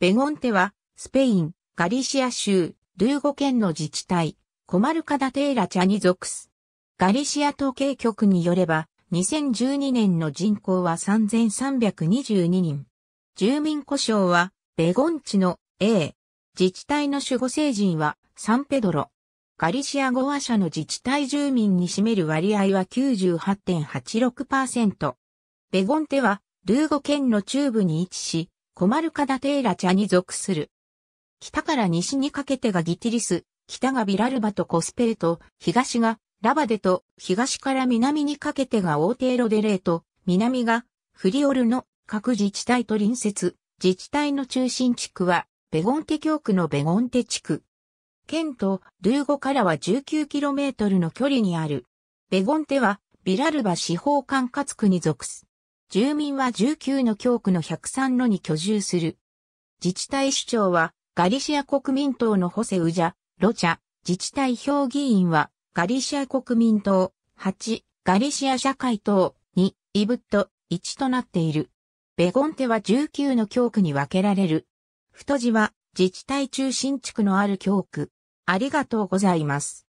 ベゴンテは、スペイン、ガリシア州、ルーゴ県の自治体、コマルカダテーラチャに属す。ガリシア統計局によれば、2012年の人口は3322人。住民故障は、ベゴンチの A。自治体の守護聖人は、サンペドロ。ガリシア語話者の自治体住民に占める割合は98.86%。ベゴンテは、ルーゴ県の中部に位置し、コマルカダテーラチャに属する。北から西にかけてがギティリス、北がビラルバとコスペルト、東がラバデと、東から南にかけてがオーテーロデレート、南がフリオルの各自治体と隣接、自治体の中心地区は、ベゴンテ教区のベゴンテ地区。県とルーゴからは 19km の距離にある。ベゴンテは、ビラルバ司法管轄区に属す。住民は19の教区の103のに居住する。自治体首長は、ガリシア国民党のホセウジャ、ロチャ、自治体評議員は、ガリシア国民党、8、ガリシア社会党、2、イブット、1となっている。ベゴンテは19の教区に分けられる。太字は、自治体中心地区のある教区。ありがとうございます。